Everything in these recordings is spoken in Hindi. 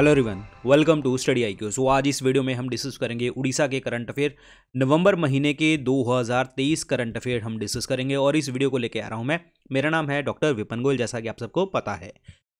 हेलो रिवन welcome to Study IQ so सो आज इस वीडियो में हम डिस्कस करेंगे उड़ीसा के करंट अफेयर नवंबर महीने के 2023 करंट अफेयर हम डिस्कस करेंगे और इस वीडियो को लेकर आ रहा हूं मैं मेरा नाम है डॉक्टर विपन गोयल जैसा कि आप सबको पता है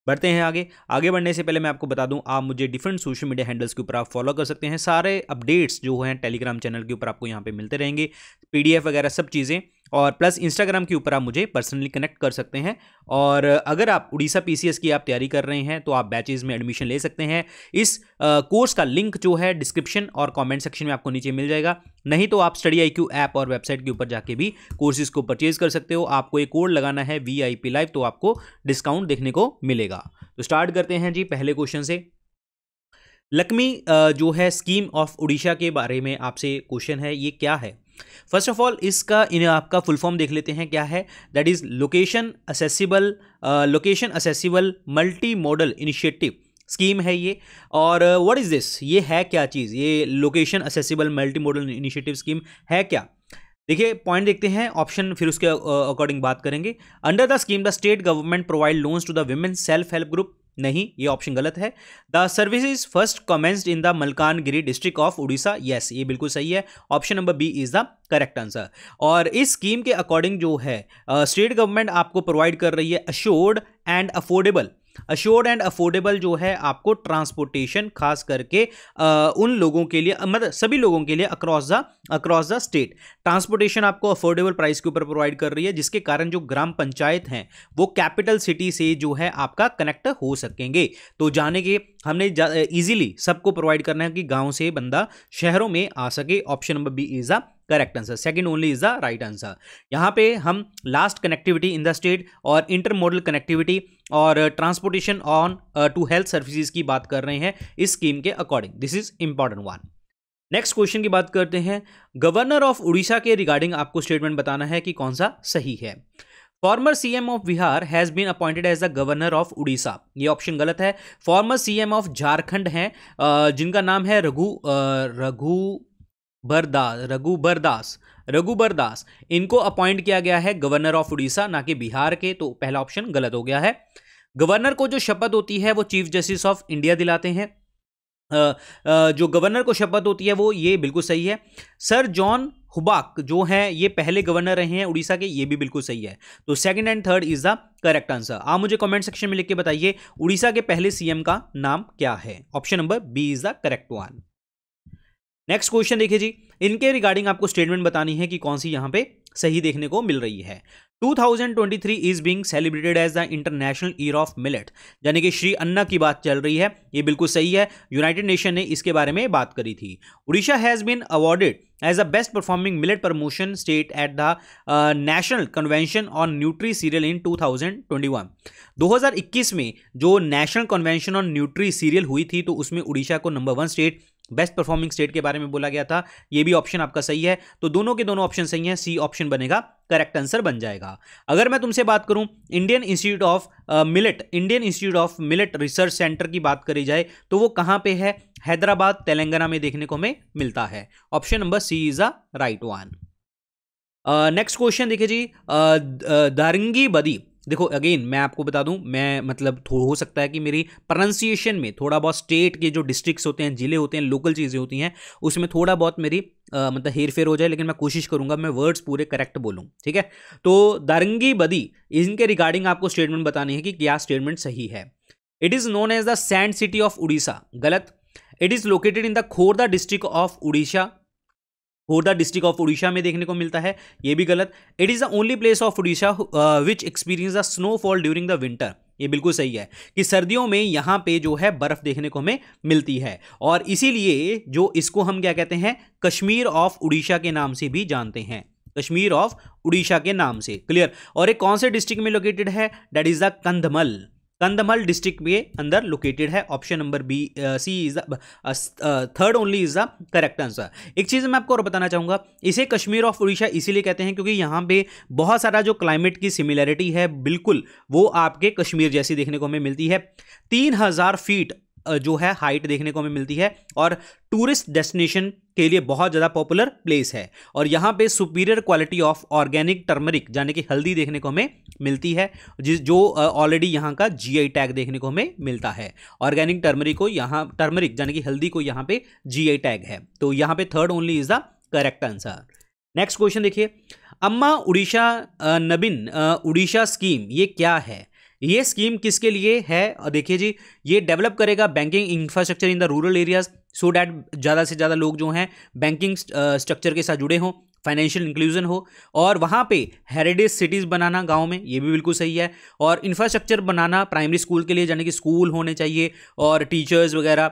बढ़ते हैं आगे आगे बढ़ने से पहले मैं आपको बता दूं आप मुझे डिफरेंट सोशल मीडिया हैंडल्स के ऊपर आप फॉलो कर सकते हैं सारे अपडेट्स जो हैं टेलीग्राम चैनल के ऊपर आपको यहाँ पे मिलते रहेंगे पीडीएफ वगैरह सब चीज़ें और प्लस इंस्टाग्राम के ऊपर आप मुझे पर्सनली कनेक्ट कर सकते हैं और अगर आप उड़ीसा पीसीएस की आप तैयारी कर रहे हैं तो आप बैचेज़ में एडमिशन ले सकते हैं इस कोर्स का लिंक जो है डिस्क्रिप्शन और कमेंट सेक्शन में आपको नीचे मिल जाएगा नहीं तो आप स्टडी आई क्यू ऐप और वेबसाइट के ऊपर जाके भी कोर्सेज को परचेज कर सकते हो आपको एक कोड लगाना है वी आई पी लाइव तो आपको डिस्काउंट देखने को मिलेगा तो स्टार्ट करते हैं जी पहले क्वेश्चन से लक्ष्मी जो है स्कीम ऑफ उड़ीसा के बारे में आपसे क्वेश्चन है ये क्या है फर्स्ट ऑफ ऑल इसका इन आपका फुल फॉर्म देख लेते हैं क्या है that is location accessible location accessible multi modal initiative scheme है ये और व्हाट इज़ दिस ये है क्या चीज़ ये location accessible multi modal initiative scheme है क्या देखिए पॉइंट देखते हैं ऑप्शन फिर उसके अकॉर्डिंग uh, बात करेंगे under the scheme the state government provide loans to the women self help group नहीं ये ऑप्शन गलत है the service is first commenced in the Malkangiri district of Odisha yes ये बिल्कुल सही है option number B is the correct answer और इस स्कीम के अकॉर्डिंग जो है स्टेट uh, गवर्नमेंट आपको प्रोवाइड कर रही है assured and affordable assured and affordable जो है आपको ट्रांसपोर्टेशन खास करके आ, उन लोगों के लिए मतलब सभी लोगों के लिए across the across the state transportation आपको अफोर्डेबल प्राइस के ऊपर प्रोवाइड कर रही है जिसके कारण जो ग्राम पंचायत हैं वो कैपिटल सिटी से जो है आपका कनेक्ट हो सकेंगे तो जाने के हमने ईजिली सबको प्रोवाइड करना है कि गाँव से बंदा शहरों में आ सके option number B is a correct answer second only is the right answer यहाँ पे हम last connectivity in the state और इंटर मॉडल कनेक्टिविटी और transportation on to health services की बात कर रहे हैं इस स्कीम के according this is important one next question की बात करते हैं गवर्नर ऑफ उड़ीसा के रिगार्डिंग आपको स्टेटमेंट बताना है कि कौन सा सही है former C M of Bihar has been appointed as the governor of Odisha ये ऑप्शन गलत है former C M of Jharkhand हैं uh, जिनका नाम है रघु uh, रघु बरदास रघु बरदास रघु बरदास इनको अपॉइंट किया गया है गवर्नर ऑफ उड़ीसा ना कि बिहार के तो पहला ऑप्शन गलत हो गया है गवर्नर को जो शपथ होती है वो चीफ जस्टिस ऑफ इंडिया दिलाते हैं जो गवर्नर को शपथ होती है वो ये बिल्कुल सही है सर जॉन हुबाक जो हैं ये पहले गवर्नर रहे हैं उड़ीसा के ये भी बिल्कुल सही है तो second and third is the correct answer आप मुझे कमेंट सेक्शन में लिख के बताइए उड़ीसा के पहले सीएम का नाम क्या है option number B is the correct one next question देखिए जी इनके रिगार्डिंग आपको स्टेटमेंट बतानी है कि कौन सी यहाँ पे सही देखने को मिल रही है 2023 is being celebrated as the international year of millet यानी कि श्री अन्ना की बात चल रही है ये बिल्कुल सही है यूनाइटेड नेशन ने इसके बारे में बात करी थी Odisha has been awarded as a best performing millet promotion state at the national convention on nutri cereal in 2021 2021 में जो national convention on nutri cereal हुई थी तो उसमें उड़ीसा को number one state best performing state के बारे में बोला गया था ये भी ऑप्शन आपका सही है तो दोनों के दोनों ऑप्शन सही हैं सी ऑप्शन बनेगा करेक्ट आंसर बन जाएगा अगर मैं तुमसे बात करूं Indian institute of millet Indian institute of millet research centre की बात करी जाए तो वो कहां पे है हैदराबाद तेलंगाना में देखने को हमें मिलता है option number C is a right one next question देखिए जी दारंगी बदी देखो अगेन मैं आपको बता दूं मैं मतलब हो सकता है कि मेरी प्रोनाउंसिएशन में थोड़ा बहुत स्टेट के जो डिस्ट्रिक्ट्स होते हैं ज़िले होते हैं लोकल चीज़ें होती हैं उसमें थोड़ा बहुत मेरी आ, मतलब हेर फेर हो जाए लेकिन मैं कोशिश करूंगा मैं वर्ड्स पूरे करेक्ट बोलूँ ठीक है तो दारंगी बदी इनके रिगार्डिंग आपको स्टेटमेंट बतानी है कि क्या स्टेटमेंट सही है it is known as the sand city of Odisha गलत it is located in the Khordha district of Odisha Khordha district of Odisha में देखने को मिलता है ये भी गलत it is the only place of Odisha which experience the snowfall during the winter ये बिल्कुल सही है कि सर्दियों में यहाँ पे जो है बर्फ़ देखने को हमें मिलती है और इसीलिए जो इसको हम क्या कहते हैं कश्मीर ऑफ उड़ीसा के नाम से भी जानते हैं कश्मीर ऑफ उड़ीसा के नाम से क्लियर और एक कौन से डिस्ट्रिक्ट में लोकेटेड है that is the Kandhamal Kandhamal district के अंदर लोकेटेड है option number B C is the third only is the correct answer एक चीज़ मैं आपको और बताना चाहूँगा इसे कश्मीर ऑफ उड़ीसा इसीलिए कहते हैं क्योंकि यहाँ पे बहुत सारा जो क्लाइमेट की सिमिलैरिटी है बिल्कुल वो आपके कश्मीर जैसी देखने को हमें मिलती है तीन हज़ार फीट जो है हाइट देखने को हमें मिलती है और टूरिस्ट डेस्टिनेशन के लिए बहुत ज़्यादा पॉपुलर प्लेस है और यहाँ पे superior quality of organic turmeric यानी कि हल्दी देखने को हमें मिलती है जिस जो ऑलरेडी यहाँ का जीआई टैग देखने को हमें मिलता है ऑर्गेनिक टर्मरिक को यहाँ टर्मरिक यानी कि हल्दी को यहाँ पे जी टैग है तो यहाँ पे third only is the correct answer next question देखिए अम्मा उड़ीसा नबिन उड़ीसा स्कीम ये क्या है ये स्कीम किसके लिए है और देखिए जी ये डेवलप करेगा banking infrastructure in the rural areas so that ज़्यादा से ज़्यादा लोग जो हैं बैंकिंग स्ट्रक्चर के साथ जुड़े हों फाइनेंशियल इंक्लूजन हो और वहाँ पे हेरिटेज सिटीज़ बनाना गांव में ये भी बिल्कुल सही है और इंफ्रास्ट्रक्चर बनाना प्राइमरी स्कूल के लिए यानी कि स्कूल होने चाहिए और टीचर्स वगैरह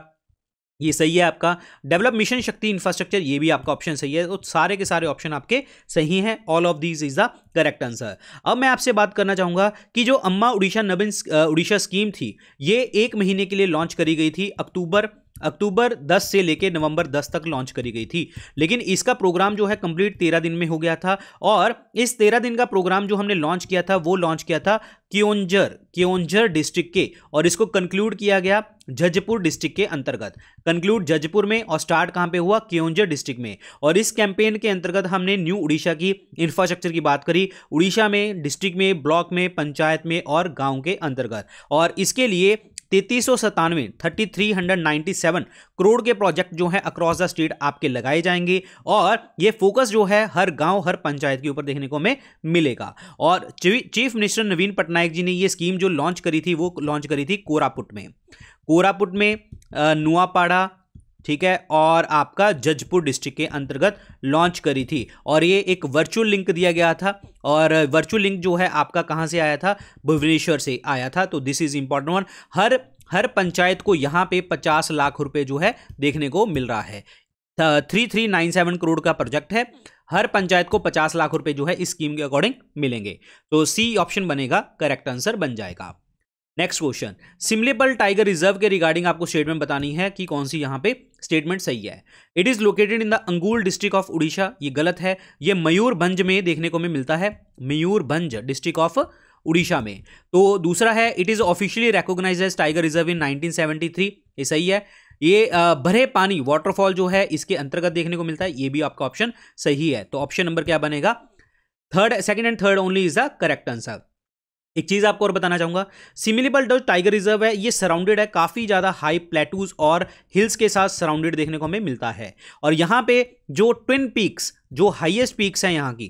ये सही है आपका डेवलप मिशन शक्ति इंफ्रास्ट्रक्चर ये भी आपका ऑप्शन सही है तो सारे के सारे ऑप्शन आपके सही हैं all of these is the correct answer अब मैं आपसे बात करना चाहूँगा कि जो अम्मा उड़ीसा नवीन उड़ीसा स्कीम थी ये एक महीने के लिए लॉन्च करी गई थी अक्टूबर अक्टूबर 10 से लेकर नवंबर 10 तक लॉन्च करी गई थी लेकिन इसका प्रोग्राम जो है कंप्लीट तेरह दिन में हो गया था और इस तेरह दिन का प्रोग्राम जो हमने लॉन्च किया था वो लॉन्च किया था क्योंजर क्योंजर डिस्ट्रिक्ट के और इसको कंक्लूड किया गया जजपुर डिस्ट्रिक्ट के अंतर्गत कंक्लूड जजपुर में और स्टार्ट कहाँ पे हुआ केवंजर डिस्ट्रिक्ट में और इस कैंपेन के अंतर्गत हमने न्यू उड़ीसा की इंफ्रास्ट्रक्चर की बात करी उड़ीसा में डिस्ट्रिक्ट में ब्लॉक में पंचायत में और गाँव के अंतर्गत और इसके लिए तैतीस सौ सतानवे thirty three hundred ninety seven crore के प्रोजेक्ट जो हैं अक्रॉस द स्टेट आपके लगाए जाएंगे और ये फोकस जो है हर गांव हर पंचायत के ऊपर देखने को हमें मिलेगा और चीफ मिनिस्टर नवीन पटनायक जी ने ये स्कीम जो लॉन्च करी थी वो लॉन्च करी थी कोरापुट में कोरापुट में नुआपाड़ा ठीक है और आपका जजपुर डिस्ट्रिक्ट के अंतर्गत लॉन्च करी थी और ये एक वर्चुअल लिंक दिया गया था और वर्चुअल लिंक जो है आपका कहाँ से आया था भुवनेश्वर से आया था तो दिस इज इंपॉर्टेंट वन हर हर पंचायत को यहाँ पे पचास लाख रुपए जो है देखने को मिल रहा है three three nine seven crore का प्रोजेक्ट है हर पंचायत को पचास लाख रुपए जो है इस स्कीम के अकॉर्डिंग मिलेंगे तो सी ऑप्शन बनेगा करेक्ट आंसर बन जाएगा next question Simlipal tiger reserve के रिगार्डिंग आपको स्टेटमेंट बतानी है कि कौन सी यहाँ पे स्टेटमेंट सही है it is located in the Angul district of Odisha ये गलत है ये मयूरभंज में देखने को में मिलता है मयूरभंज डिस्ट्रिक्ट ऑफ उड़ीसा में तो दूसरा है it is officially recognize as tiger reserve in nineteen ये सही है ये भरे पानी वाटरफॉल जो है इसके अंतर्गत देखने को मिलता है ये भी आपका ऑप्शन सही है तो ऑप्शन नंबर क्या बनेगा third second and third only is the correct answer एक चीज़ आपको और बताना चाहूंगा सिमिलीबल डल टाइगर रिजर्व है ये सराउंडेड है काफ़ी ज़्यादा हाई प्लेटूज और हिल्स के साथ सराउंडेड देखने को हमें मिलता है और यहाँ पे जो ट्विन पीक्स जो हाईएस्ट पीक्स हैं यहाँ की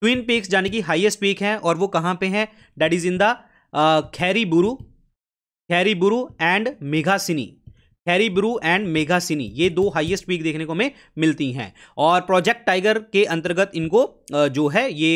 ट्विन पीक्स यानी कि हाईएस्ट पीक हैं और वो कहाँ पे हैं that is in the Khairiburu Khairiburu and Meghasini Khairiburu and Meghasini ये दो हाईएस्ट पीक देखने को हमें मिलती हैं और प्रोजेक्ट टाइगर के अंतर्गत इनको जो है ये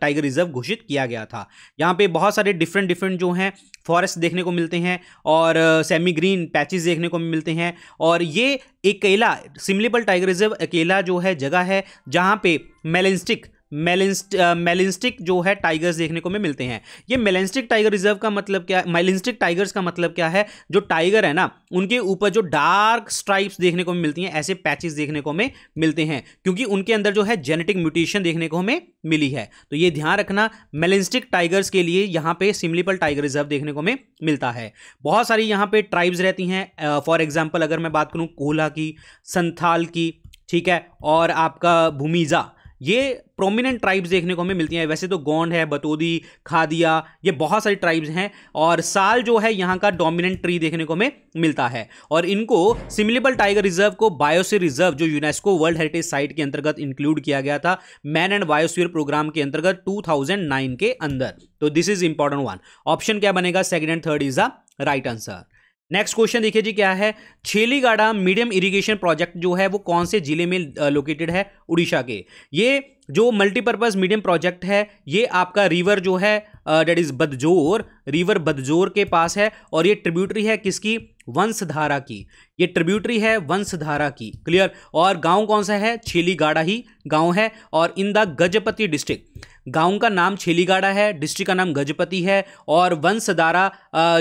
टाइगर रिजर्व घोषित किया गया था यहाँ पे बहुत सारे डिफरेंट डिफरेंट जो हैं फॉरेस्ट देखने को मिलते हैं और सेमी ग्रीन पैचेस देखने को मिलते हैं और ये अकेला सिमलेबल टाइगर रिजर्व अकेला जो है जगह है जहाँ पे मेलेंस्टिक मेलिस्ट मेलिस्टिक जो है टाइगर्स देखने को में मिलते हैं ये मेलेंस्टिक टाइगर रिजर्व का मतलब क्या है मेलेंस्टिक टाइगर्स का मतलब क्या है जो टाइगर है ना उनके ऊपर जो डार्क स्ट्राइप्स देखने को मिलती हैं ऐसे पैचेस देखने को हमें मिलते हैं क्योंकि उनके अंदर जो है जेनेटिक म्यूटेशन देखने को हमें मिली है तो ये ध्यान रखना मेलेंस्टिक टाइगर्स के लिए यहाँ पे सिमलीपल टाइगर रिजर्व देखने को हमें मिलता है बहुत सारी यहाँ पर ट्राइब्स रहती हैं फॉर एग्जाम्पल अगर मैं बात करूँ कोला की संथाल की ठीक है और आपका भूमिजा ये प्रोमिनेंट ट्राइब्स देखने को हमें मिलती हैं वैसे तो गोंड है बतोदी खादिया ये बहुत सारी ट्राइब्स हैं और साल जो है यहाँ का डोमिनेंट ट्री देखने को हमें मिलता है और इनको सिमिलेबल टाइगर रिजर्व को बायोसिर रिजर्व जो यूनेस्को वर्ल्ड हेरिटेज साइट के अंतर्गत इंक्लूड किया गया था मैन एंड बायोसियर प्रोग्राम के अंतर्गत टू के अंदर तो this is important one option क्या बनेगा second and third is the right answer next question देखिए जी क्या है छेलीगाड़ा मीडियम इरिगेशन प्रोजेक्ट जो है वो कौन से जिले में लोकेटेड है उड़ीसा के ये जो मल्टीपर्पज़ मीडियम प्रोजेक्ट है ये आपका रिवर जो है डेट इज़ बदजोर रिवर बदजोर के पास है और ये ट्रिब्यूटरी है किसकी वंशधारा की ये ट्रिब्यूटरी है वंशधारा की क्लियर और गांव कौन सा है छेलीगाड़ा ही गांव है और इन द गजपति डिस्ट्रिक्ट गांव का नाम छेलीगाड़ा है डिस्ट्रिक्ट का नाम गजपति है और वंशदारा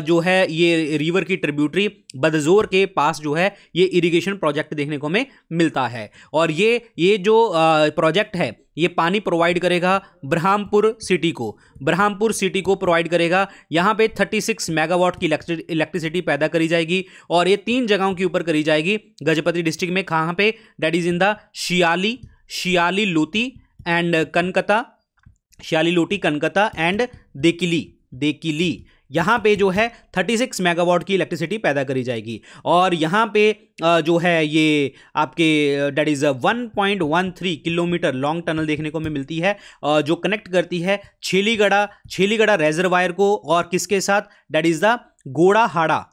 जो है ये रिवर की ट्रिब्यूटरी बदजोर के पास जो है ये इरिगेशन प्रोजेक्ट देखने को हमें मिलता है और ये ये जो प्रोजेक्ट है ये पानी प्रोवाइड करेगा ब्रह्मपुर सिटी को ब्रह्मपुर सिटी को प्रोवाइड करेगा यहाँ पे 36 मेगावाट की इलेक्ट्रिसिटी पैदा करी जाएगी और ये तीन जगहों के ऊपर करी जाएगी गजपति डिस्ट्रिक्ट में कहाँ पे डेट इज इन द शियाली शियाली लोती एंड कनकता शालीलोटी कनकता एंड देकिली देकिली यहाँ पे जो है 36 मेगावाट की इलेक्ट्रिसिटी पैदा करी जाएगी और यहाँ पे जो है ये आपके that is 1.13 kilometre long tunnel देखने को हमें मिलती है जो कनेक्ट करती है छेलीगढ़ा छेलीगढ़ा रेजरवायर को और किसके साथ डेट इज़ द गोड़ाहाड़ा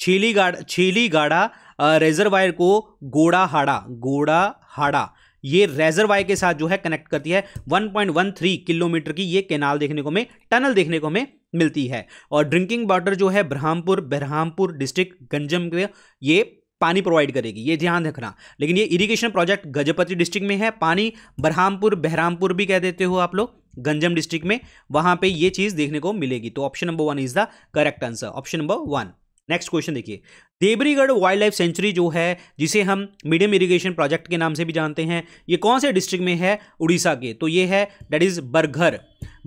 छेलीगाड़ छेलीगाड़ा रेजरवायर को गोड़ा हाड़ा ये रेजरवाई के साथ जो है कनेक्ट करती है 1.13 किलोमीटर की ये केनाल देखने को हमें टनल देखने को हमें मिलती है और ड्रिंकिंग वाटर जो है ब्रह्मपुर बरहामपुर डिस्ट्रिक्ट गंजम के ये पानी प्रोवाइड करेगी ये ध्यान रखना लेकिन ये इरिगेशन प्रोजेक्ट गजपति डिस्ट्रिक्ट में है पानी बरहामपुर बहरामपुर भी कह देते हो आप लोग गंजम डिस्ट्रिक्ट में वहां पे ये चीज देखने को मिलेगी तो option number one is the correct answer option number one next question देखिए देबरीगढ़ वाइल्ड लाइफ सेंचुरी जो है जिसे हम मीडियम इरिगेशन प्रोजेक्ट के नाम से भी जानते हैं ये कौन से डिस्ट्रिक्ट में है उड़ीसा के तो ये है डेट इज़ बरघर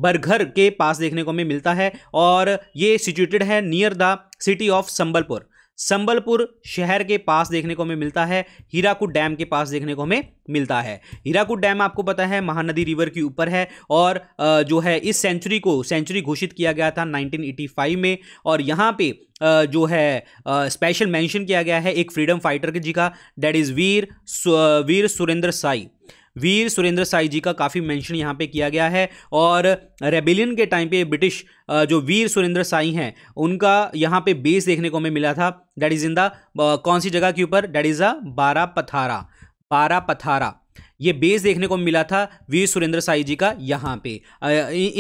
बरघर के पास देखने को हमें मिलता है और ये सिचुएटेड है near the city of Sambalpur Sambalpur शहर के पास देखने को हमें मिलता है हीराकुट डैम के पास देखने को हमें मिलता है हीराकुट डैम आपको पता है महानदी रिवर के ऊपर है और जो है इस सेंचुरी को सेंचुरी घोषित किया गया था 1985 में और यहाँ पे जो है स्पेशल मेंशन किया गया है एक फ्रीडम फाइटर के जी का डेट इज़ वीर वीर सुरेंद्र साई वीर सुरेंद्र साई जी का काफ़ी मेंशन यहाँ पे किया गया है और रेबिलियन के टाइम पे ब्रिटिश जो वीर सुरेंद्र साई हैं उनका यहाँ पे बेस देखने को हमें मिला था डैट इज़ इन द कौन सी जगह के ऊपर डैट इज़ अ बारा पथारा बारा पथारा ये बेस देखने को मिला था वीर सुरेंद्र साई जी का यहाँ पे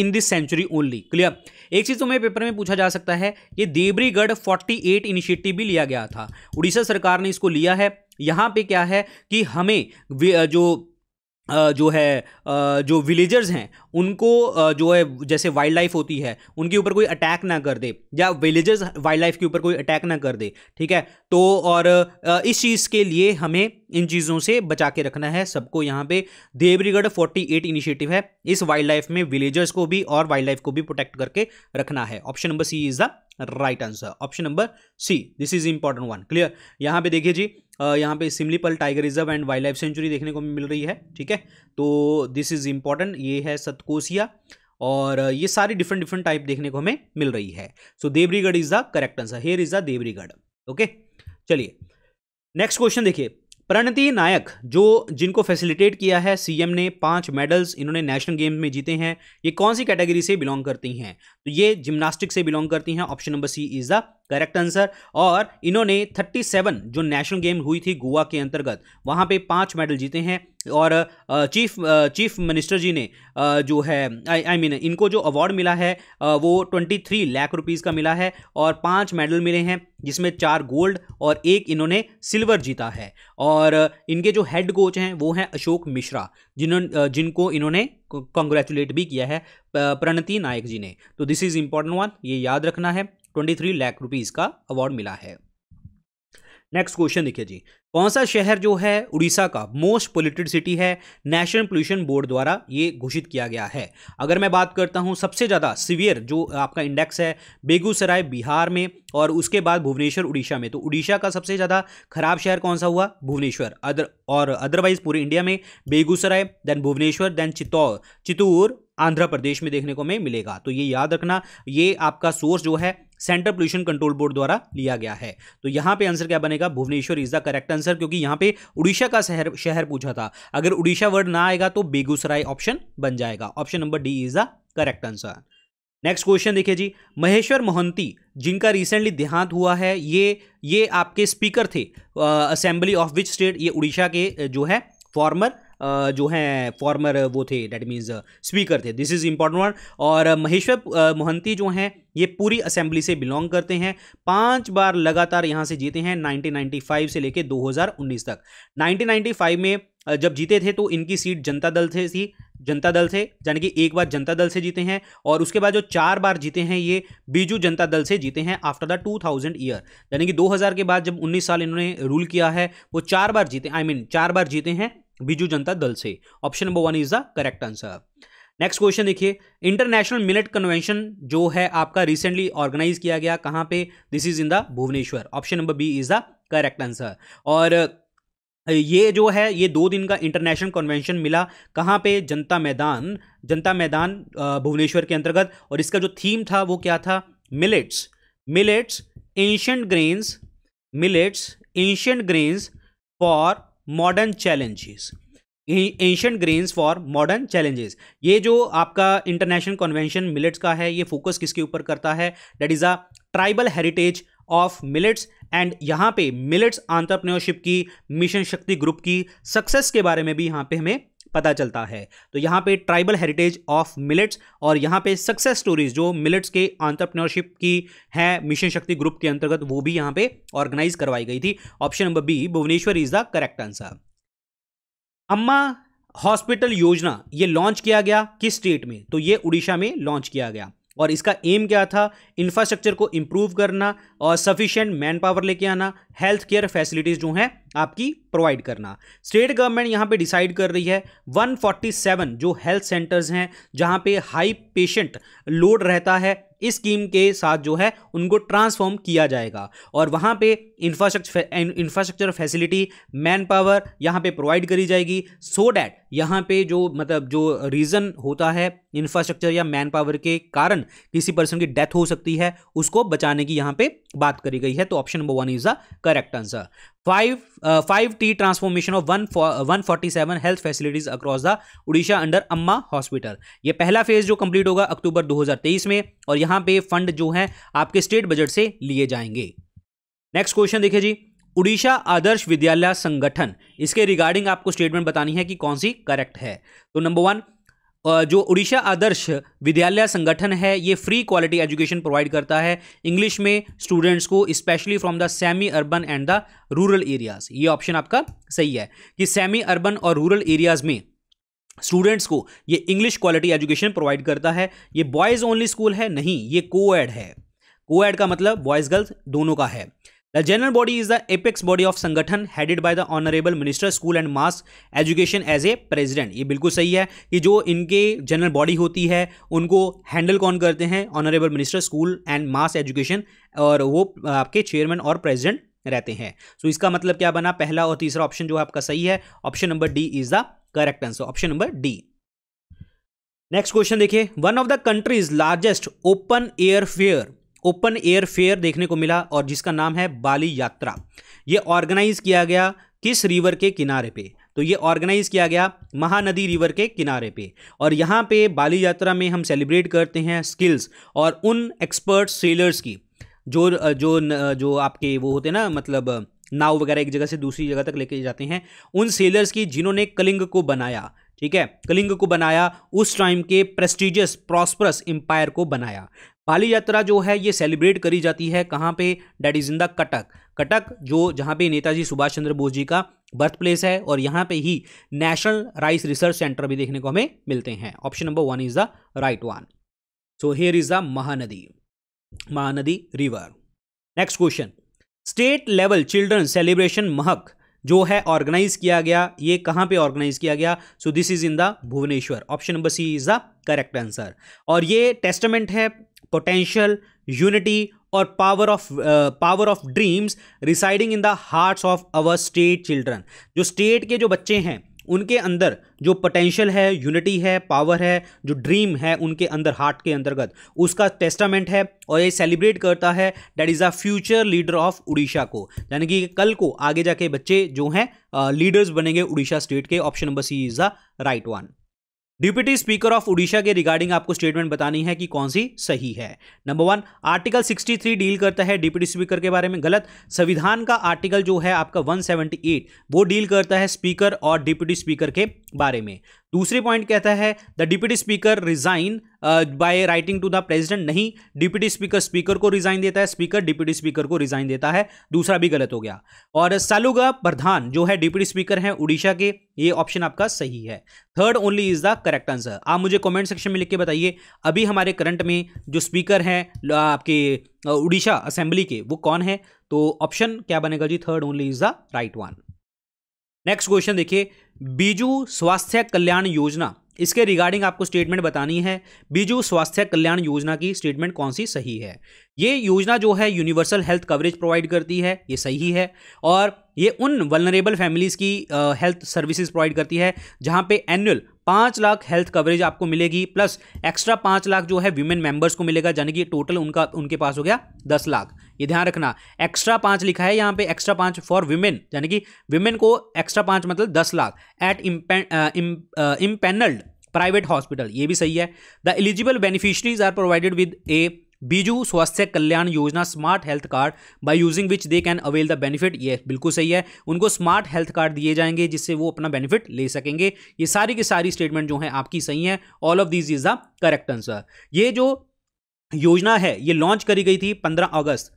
in this sanctuary only clear एक चीज़ तो मेरे पेपर में पूछा जा सकता है कि देवरीगढ़ 48 इनिशिएटिव भी लिया गया था उड़ीसा सरकार ने इसको लिया है यहाँ पे क्या है कि हमें जो जो है जो विलेजर्स हैं उनको जो है जैसे वाइल्ड लाइफ होती है उनके ऊपर कोई अटैक ना कर दे या विलेजर्स वाइल्ड लाइफ के ऊपर कोई अटैक ना कर दे ठीक है तो और इस चीज़ के लिए हमें इन चीज़ों से बचा के रखना है सबको यहाँ पे देवरीगढ़ फोर्टी एट इनिशिएटिव है इस वाइल्ड लाइफ में विलेजर्स को भी और वाइल्ड लाइफ को भी प्रोटेक्ट करके रखना है option number C is the right answer option number C this is important one clear यहां पे देखिए जी यहां पे Simlipal tiger reserve and wildlife sanctuary देखने को मिल रही है ठीक है तो दिस इज इंपॉर्टेंट ये है सतकोसिया और ये सारी डिफरेंट डिफरेंट टाइप देखने को हमें मिल रही है so Debrigarh is the correct answer here is the Debrigarh okay चलिए नेक्स्ट क्वेश्चन देखिए प्रणति नायक जो जिनको फैसिलिटेट किया है सीएम ने पांच मेडल्स इन्होंने नेशनल गेम्स में जीते हैं ये कौन सी कैटेगरी से बिलोंग करती हैं तो ये जिम्नास्टिक से बिलोंग करती हैं option number C is the correct answer और इन्होंने 37 जो नेशनल गेम हुई थी गोवा के अंतर्गत वहाँ पे पांच मेडल जीते हैं और चीफ चीफ मिनिस्टर जी ने जो है आई मीन इनको जो अवार्ड मिला है वो 23 लाख रुपीस का मिला है और पांच मेडल मिले हैं जिसमें चार गोल्ड और एक इन्होंने सिल्वर जीता है और इनके जो हेड कोच हैं वो हैं अशोक मिश्रा जिन्होंने जिनको इन्होंने कॉन्ग्रेचुलेट भी किया है प्रणति नायक जी ने तो दिस इज़ इम्पॉर्टेंट वन ये याद रखना है ट्वेंटी थ्री लैख रुपीज़ का अवार्ड मिला है नेक्स्ट क्वेश्चन देखिए जी कौन सा शहर जो है उड़ीसा का मोस्ट पोल्यूटेड सिटी है नेशनल पोल्यूशन बोर्ड द्वारा ये घोषित किया गया है अगर मैं बात करता हूँ सबसे ज़्यादा सीवियर जो आपका इंडेक्स है बेगूसराय बिहार में और उसके बाद भुवनेश्वर उड़ीसा में तो उड़ीसा का सबसे ज़्यादा खराब शहर कौन सा हुआ भुवनेश्वर अदर और अदरवाइज पूरे इंडिया में बेगूसराय देन भुवनेश्वर देन चित्तौर चित्तूर आंध्र प्रदेश में देखने को हमें मिलेगा तो ये याद रखना ये आपका सोर्स जो है सेंट्रल पोल्यूशन कंट्रोल बोर्ड द्वारा लिया गया है तो यहाँ पे आंसर क्या बनेगा Bhubaneswar is the correct answer क्योंकि यहाँ पे उड़ीसा का शहर शहर पूछा था अगर उड़ीसा वर्ड ना आएगा तो बेगूसराय ऑप्शन बन जाएगा option number D is the correct answer next question देखिए जी महेश्वर मोहंती जिनका रिसेंटली देहांत हुआ है ये ये आपके स्पीकर थे असेंबली ऑफ विच स्टेट ये उड़ीसा के जो है फॉर्मर जो हैं फॉर्मर वो थे डेट मीन्स स्पीकर थे दिस इज़ इम्पॉर्टेंट वन और महेश्वर मोहंती जो हैं ये पूरी असेंबली से बिलोंग करते हैं पांच बार लगातार यहाँ से जीते हैं 1995 से लेके 2019 तक 1995 में जब जीते थे तो इनकी सीट जनता दल से थी जनता दल से यानी कि एक बार जनता दल से जीते हैं और उसके बाद जो चार बार जीते हैं ये बीजू जनता दल से जीते हैं आफ्टर द 2000 ईयर यानी कि 2000 के बाद जब 19 साल इन्होंने रूल किया है वो चार बार जीते आई I मीन mean, चार बार जीते हैं बीजू जनता दल से option number one is the correct answer next question देखिए इंटरनेशनल मिलेट कन्वेंशन जो है आपका रिसेंटली ऑर्गेनाइज किया गया कहाँ पे this is in the Bhubaneswar option number B is the correct answer और ये जो है ये दो दिन का इंटरनेशनल कन्वेंशन मिला कहाँ पे जनता मैदान जनता मैदान भुवनेश्वर के अंतर्गत और इसका जो थीम था वो क्या था millets millets ancient grains millets ancient grains for modern challenges ancient grains for modern challenges ये जो आपका इंटरनेशनल कन्वेंशन मिलेट्स का है ये फोकस किसके ऊपर करता है that is a tribal heritage of millets and यहाँ पे मिलेट्स आंट्रप्रनोरशिप की मिशन शक्ति ग्रुप की सक्सेस के बारे में भी यहाँ पे हमें पता चलता है तो यहाँ पे ट्राइबल हेरिटेज ऑफ मिलेट्स और यहाँ पे सक्सेस स्टोरीज जो मिलेट्स के ऑन्टरप्रनरशिप की है मिशन शक्ति ग्रुप के अंतर्गत वो भी यहाँ पे ऑर्गेनाइज करवाई गई थी option number B Bhubaneswar is the correct answer Ama hospital योजना ये लॉन्च किया गया किस स्टेट में तो ये उड़ीसा में लॉन्च किया गया और इसका एम क्या था इंफ्रास्ट्रक्चर को इम्प्रूव करना और सफिशियंट मैन पावर लेके आना हेल्थ केयर फैसिलिटीज़ जो हैं आपकी प्रोवाइड करना स्टेट गवर्नमेंट यहाँ पे डिसाइड कर रही है 147 जो हेल्थ सेंटर्स हैं जहाँ पे हाई पेशेंट लोड रहता है इस स्कीम के साथ जो है उनको ट्रांसफॉर्म किया जाएगा और वहाँ पे infrastructure infrastructure facility man power यहाँ पर प्रोवाइड करी जाएगी सो so डैट यहाँ पे जो मतलब जो रीज़न होता है इंफ्रास्ट्रक्चर या मैन पावर के कारण किसी पर्सन की डेथ हो सकती है उसको बचाने की यहाँ पे बात करी गई है तो option number one is the correct answer five five T transformation of one one forty seven health facilities across the Orissa under Ama hospital ये पहला फेज जो कंप्लीट होगा अक्टूबर दो में और यहाँ यहाँ पे फंड जो है आपके स्टेट बजट से लिए जाएंगे नेक्स्ट क्वेश्चन देखिए जी उड़ीसा आदर्श विद्यालय संगठन इसके रिगार्डिंग आपको स्टेटमेंट बतानी है कि कौन सी करेक्ट है तो नंबर वन जो उड़ीसा आदर्श विद्यालय संगठन है ये फ्री क्वालिटी एजुकेशन प्रोवाइड करता है इंग्लिश में स्टूडेंट्स को specially from the semi urban and the rural areas ये ऑप्शन आपका सही है कि सेमी अर्बन और रूरल एरियाज में स्टूडेंट्स को ये इंग्लिश क्वालिटी एजुकेशन प्रोवाइड करता है ये बॉयज़ ओनली स्कूल है नहीं ये कोएड है कोएड का मतलब बॉयज़ गर्ल्स दोनों का है the general body is the apex body of Sangathan headed by the honourable minister school and mass education as a president ये बिल्कुल सही है कि जो इनके जनरल बॉडी होती है उनको हैंडल कौन करते हैं honourable minister school and mass education और वो आपके चेयरमैन और प्रेजिडेंट रहते हैं सो so, इसका मतलब क्या बना पहला और तीसरा ऑप्शन जो है आपका सही है option number D is the correct answer option number D next question देखिए one of the country's largest open air fair open air fair देखने को मिला और जिसका नाम है बाली यात्रा ये ऑर्गेनाइज किया गया किस रिवर के किनारे पे तो ये ऑर्गेनाइज किया गया महानदी रिवर के किनारे पे और यहाँ पे बाली यात्रा में हम सेलिब्रेट करते हैं स्किल्स और उन एक्सपर्ट सेलर्स की जो जो जो आपके वो होते हैं ना मतलब नाव वगैरह एक जगह से दूसरी जगह तक लेके जाते हैं उन सेलर्स की जिन्होंने कलिंग को बनाया ठीक है कलिंग को बनाया उस टाइम के प्रेस्टिजियस प्रॉस्परस एम्पायर को बनाया बाली यात्रा जो है ये सेलिब्रेट करी जाती है कहाँ पे that is in the Cuttack Cuttack जो जहाँ पे नेताजी सुभाष चंद्र बोस जी का बर्थ प्लेस है और यहाँ पे ही नेशनल राइस रिसर्च सेंटर भी देखने को हमें मिलते हैं option number one is the right one so here is the Mahanadi Mahanadi river next question state level children celebration Mahak जो है ऑर्गेनाइज किया गया ये कहाँ पे ऑर्गेनाइज किया गया so this is in the Bhubaneswar option number C is the correct answer और ये टेस्टमेंट है पोटेंशियल यूनिटी और power of power of dreams residing in the hearts of our state children जो स्टेट के जो बच्चे हैं उनके अंदर जो पोटेंशियल है यूनिटी है पावर है जो ड्रीम है उनके अंदर हार्ट के अंतर्गत उसका टेस्टामेंट है और ये सेलिब्रेट करता है that is a future leader of Orissa को यानी कि कल को आगे जाके बच्चे जो हैं लीडर्स बनेंगे उड़ीसा स्टेट के option number C is the right one deputy speaker of Orissa के रिगार्डिंग आपको स्टेटमेंट बतानी है कि कौन सी सही है नंबर वन आर्टिकल 63 डील करता है डिप्यूटी स्पीकर के बारे में गलत संविधान का आर्टिकल जो है आपका 178 वो डील करता है स्पीकर और डिप्यूटी स्पीकर के बारे में दूसरी पॉइंट कहता है the deputy speaker resign by writing to the president नहीं डिप्यूटी स्पीकर स्पीकर को रिजाइन देता है स्पीकर डिप्यूटी स्पीकर को रिजाइन देता है दूसरा भी गलत हो गया और सालुगा प्रधान जो है डिप्यूटी स्पीकर हैं उड़ीसा के ये ऑप्शन आपका सही है third only is the correct answer आप मुझे कॉमेंट सेक्शन में लिख के बताइए अभी हमारे करंट में जो स्पीकर हैं आपके उड़ीसा असेंबली के वो कौन है तो ऑप्शन क्या बनेगा जी third only is the right one next question देखिए बीजू स्वास्थ्य कल्याण योजना इसके रिगार्डिंग आपको स्टेटमेंट बतानी है बीजू स्वास्थ्य कल्याण योजना की स्टेटमेंट कौन सी सही है ये योजना जो है यूनिवर्सल हेल्थ कवरेज प्रोवाइड करती है ये सही है और ये उन वलनरेबल फैमिलीज़ की हेल्थ सर्विसेज प्रोवाइड करती है जहाँ पे एनुअल पाँच लाख हेल्थ कवरेज आपको मिलेगी प्लस एक्स्ट्रा पाँच लाख जो है वीमेन मेंबर्स को मिलेगा यानी कि टोटल उनका उनके पास हो गया दस लाख ये ध्यान रखना एक्स्ट्रा पाँच लिखा है यहाँ पे एक्स्ट्रा पाँच फॉर वीमेन यानी कि वीमेन को एक्स्ट्रा पाँच मतलब दस लाख एट इम्पेनल्ड प्राइवेट हॉस्पिटल ये भी सही है the eligible beneficiaries are provided with a Biju Swasthya Kalyan Yojana smart health card by using which they can avail the benefit ये बिल्कुल सही है उनको स्मार्ट हेल्थ कार्ड दिए जाएंगे जिससे वो अपना बेनिफिट ले सकेंगे ये सारी की सारी स्टेटमेंट जो है आपकी सही है all of this is the correct answer ये जो योजना है ये लॉन्च करी गई थी पंद्रह अगस्त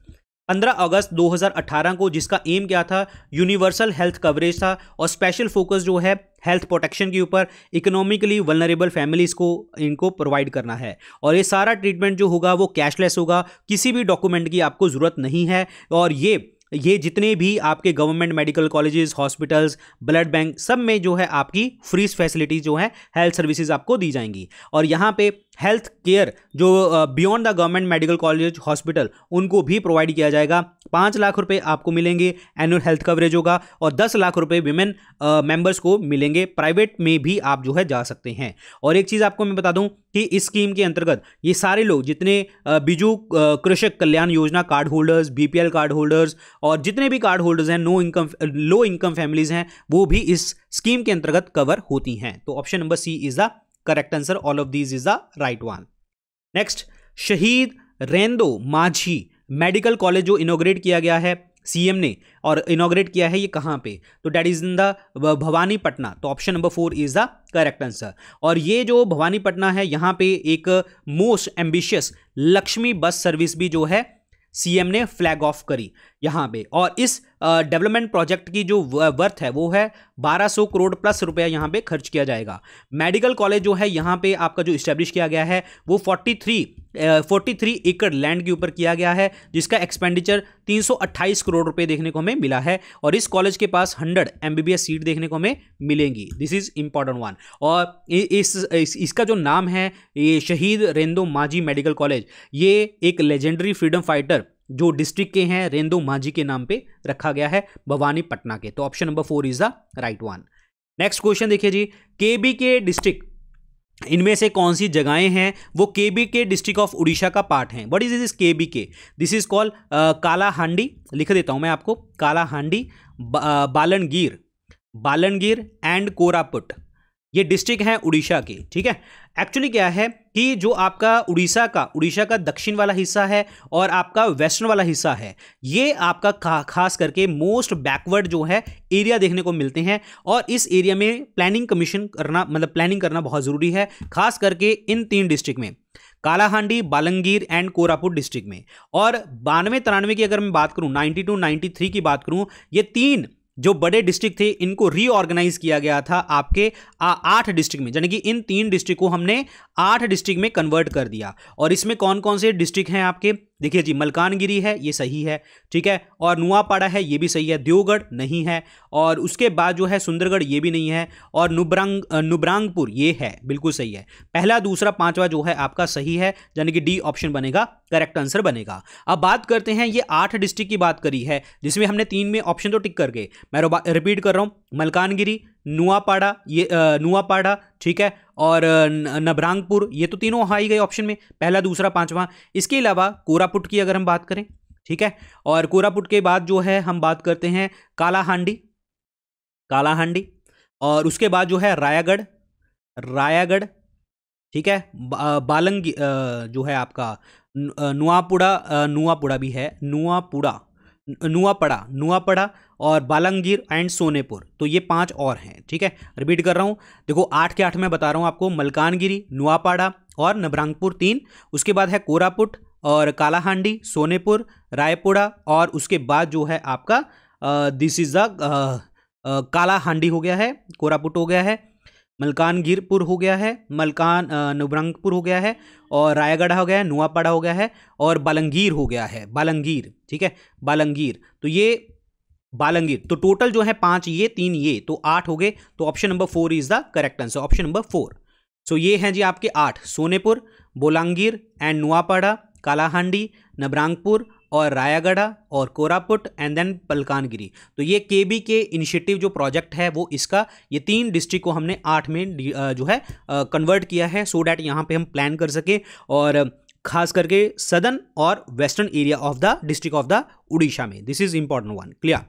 15 अगस्त 2018 को जिसका एम क्या था यूनिवर्सल हेल्थ कवरेज था और स्पेशल फोकस जो है हेल्थ प्रोटेक्शन के ऊपर इकोनॉमिकली वनरेबल फैमिलीज़ को इनको प्रोवाइड करना है और ये सारा ट्रीटमेंट जो होगा वो कैशलेस होगा किसी भी डॉक्यूमेंट की आपको ज़रूरत नहीं है और ये ये जितने भी आपके government medical colleges hospitals blood bank सब में जो है आपकी फ्री फैसिलिटीज जो है हेल्थ सर्विसेज आपको दी जाएंगी और यहाँ पे हेल्थ केयर जो beyond the government medical college hospital उनको भी प्रोवाइड किया जाएगा पाँच लाख रुपए आपको मिलेंगे एनुअल हेल्थ कवरेज होगा और दस लाख रुपए विमेन मेंबर्स को मिलेंगे प्राइवेट में भी आप जो है जा सकते हैं और एक चीज़ आपको मैं बता दूँ कि इस स्कीम के अंतर्गत ये सारे लोग जितने Biju Krushak Kalyan Yojana card holders BPL card holders और जितने भी कार्ड होल्डर्स हैं no income low income families हैं वो भी इस स्कीम के अंतर्गत कवर होती हैं तो option number C is the correct answer all of these is the right one next Shaheed Rendo माझी मेडिकल कॉलेज जो इनोग्रेट किया गया है सीएम ने और इनोग्रेट किया है ये कहाँ पे तो that is in the Bhawanipatna तो option number four is the correct answer और ये जो भवानी पटना है यहाँ पे एक most ambitious Lakshmi bus service भी जो है सीएम ने फ्लैग ऑफ करी यहाँ पे और इस डेवलपमेंट प्रोजेक्ट की जो वर्थ है वो है 1200 करोड़ प्लस रुपया यहाँ पे खर्च किया जाएगा मेडिकल कॉलेज जो है यहाँ पे आपका जो इस्टेब्लिश किया गया है वो 43 43 एकड़ लैंड के ऊपर किया गया है जिसका एक्सपेंडिचर 328 करोड़ रुपए देखने को हमें मिला है और इस कॉलेज के पास 100 एम सीट देखने को हमें मिलेंगी दिस इज़ इम्पॉर्टेंट वन और इस, इस इसका जो नाम है ये शहीद रेंदो माझी मेडिकल कॉलेज ये एक लेजेंडरी फ्रीडम फाइटर जो डिस्ट्रिक्ट के हैं रेंदो मांझी के नाम पे रखा गया है भवानी पटना के तो option number four is the right one next question देखिए जी के बी के डिस्ट्रिक्ट इनमें से कौन सी जगहें हैं वो के बी के डिस्ट्रिक्ट ऑफ उड़ीसा का पार्ट हैं but is is K B K this is call Kalahandi लिख देता हूँ मैं आपको काला हांडी बालनगीर बालनगीर एंड कोरापुट ये डिस्ट्रिक्ट हैं उड़ीसा के ठीक है एक्चुअली क्या है कि जो आपका उड़ीसा का उड़ीसा का दक्षिण वाला हिस्सा है और आपका वेस्टर्न वाला हिस्सा है ये आपका खास करके मोस्ट बैकवर्ड जो है एरिया देखने को मिलते हैं और इस एरिया में प्लानिंग कमीशन करना मतलब प्लानिंग करना बहुत ज़रूरी है खास करके इन तीन डिस्ट्रिक्ट में कालाहांडी बालंगीर एंड कोरापुट डिस्ट्रिक्ट में और बानवे तिरानवे की अगर मैं बात टू नाइन्टी थ्री की बात करूँ ये तीन जो बड़े डिस्ट्रिक्ट थे इनको रीऑर्गेनाइज किया गया था आपके आठ डिस्ट्रिक्ट में यानी कि इन तीन डिस्ट्रिक्ट को हमने आठ डिस्ट्रिक्ट में कन्वर्ट कर दिया और इसमें कौन कौन से डिस्ट्रिक्ट हैं आपके देखिए जी मलकानगिरी है ये सही है ठीक है और नुआपाड़ा है ये भी सही है देवगढ़ नहीं है और उसके बाद जो है सुंदरगढ़ ये भी नहीं है और नुब्रांग नुब्रांगपुर ये है बिल्कुल सही है पहला दूसरा पांचवा जो है आपका सही है यानी कि डी ऑप्शन बनेगा करेक्ट आंसर बनेगा अब बात करते हैं ये आठ डिस्ट्रिक्ट की बात करी है जिसमें हमने तीन में ऑप्शन तो टिक करके मैं रिपीट कर रहा हूँ मलकानगिरी नुआपाड़ा ये नुआपाड़ा ठीक है और नबरांगपुर ये तो तीनों हाई गए ऑप्शन में पहला दूसरा पांचवा इसके अलावा कोरापुट की अगर हम बात करें ठीक है और कोरापुट के बाद जो है हम बात करते हैं कालाहांडी कालाहांडी और उसके बाद जो है रायागढ़ रायागढ़ ठीक है बालंगी जो है आपका नुआपुड़ा नुआपुड़ा भी है नुआपुड़ा नुआपड़ा नुआपड़ा और बालंगीर एंड सोनेपुर तो ये पांच और हैं ठीक है रिपीट कर रहा हूँ देखो आठ के आठ में बता रहा हूँ आपको मलकानगिरी नुआपाड़ा और नबरंगपुर तीन उसके बाद है कोरापुट और कालाहांडी सोनेपुर रायपुरा और उसके बाद जो है आपका दिस इज़ द कालाहांडी हो गया है कोरापुट हो गया है मलकानगिरपुर हो गया है मलकान नवरंगपुर हो गया है और रायगढ़ हो गया है नुआपाड़ा हो गया है और बालंगीर हो गया है बालंगीर ठीक है बालंगीर तो ये बालंगीर तो टोटल जो है पांच ये तीन ये तो आठ हो गए तो option number four is the correct answer option number four so ये हैं जी आपके आठ सोनेपुर बोलांगीर एंड नुआपाड़ा कालाहांडी नबरांगपुर और रायगढ़ा और कोरापुट एंड देन पलकानगिरी तो ये के बी के इनिशिएटिव जो प्रोजेक्ट है वो इसका ये तीन डिस्ट्रिक्ट को हमने आठ में जो है कन्वर्ट किया है सो डैट यहाँ पे हम प्लान कर सकें और खास करके सदर्न और western area of the district of the Orissa में this is important one clear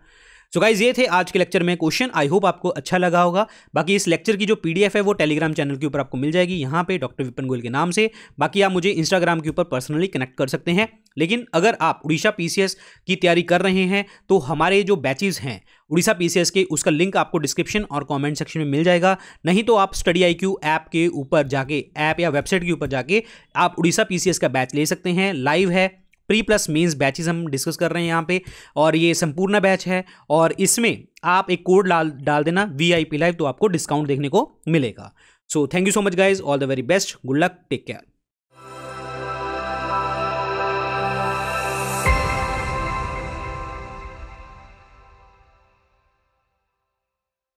so guys ये थे आज के लेक्चर में क्वेश्चन आई होप आपको अच्छा लगा होगा बाकी इस लेक्चर की जो पीडीएफ है वो टेलीग्राम चैनल के ऊपर आपको मिल जाएगी यहाँ पे डॉक्टर विपिन गोयल के नाम से बाकी आप मुझे इंस्टाग्राम के ऊपर पर्सनली कनेक्ट कर सकते हैं लेकिन अगर आप उड़ीसा पीसीएस की तैयारी कर रहे हैं तो हमारे जो बैचेज हैं उड़ीसा पीसीएस के उसका लिंक आपको डिस्क्रिप्शन और कमेंट सेक्शन में मिल जाएगा नहीं तो आप स्टडी आई क्यू ऐप के ऊपर जाके ऐप या वेबसाइट के ऊपर जाके आप उड़ीसा पीसीएस का बैच ले सकते हैं लाइव है प्री प्लस मीन्स बैचेस हम डिस्कस कर रहे हैं यहाँ पे और ये संपूर्ण बैच है और इसमें आप एक कोड डाल डाल देना वी आई पी लाइव तो आपको डिस्काउंट देखने को मिलेगा so thank you so much guys all the very best good luck take care